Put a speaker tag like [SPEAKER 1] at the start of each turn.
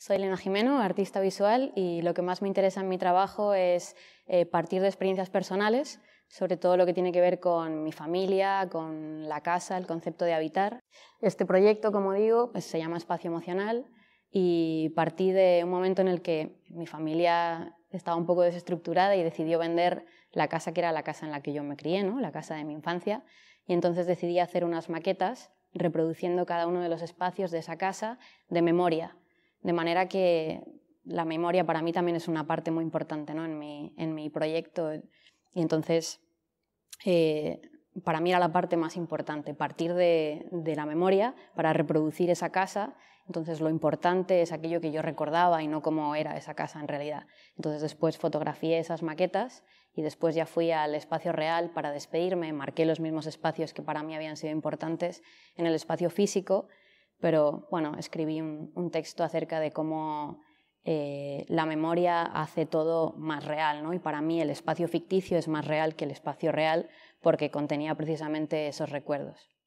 [SPEAKER 1] Soy Elena Jimeno, artista visual, y lo que más me interesa en mi trabajo es eh, partir de experiencias personales, sobre todo lo que tiene que ver con mi familia, con la casa, el concepto de habitar. Este proyecto, como digo, pues, se llama Espacio Emocional y partí de un momento en el que mi familia estaba un poco desestructurada y decidió vender la casa que era la casa en la que yo me crié, ¿no? la casa de mi infancia, y entonces decidí hacer unas maquetas reproduciendo cada uno de los espacios de esa casa de memoria de manera que la memoria para mí también es una parte muy importante en, mi, proyecto. Y entonces, eh, para mí era la parte más importante, partir de, de, la memoria para reproducir esa casa. Entonces, lo importante es aquello que yo recordaba y no cómo era esa casa en realidad. Entonces, después fotografié esas maquetas y después ya fui al espacio real para despedirme. Marqué los mismos espacios que para mí habían sido importantes en el espacio físico pero bueno, escribí un, texto acerca de cómo eh, la memoria hace todo más real, ¿no? Y para mí el espacio ficticio es más real que el espacio real porque contenía precisamente esos recuerdos.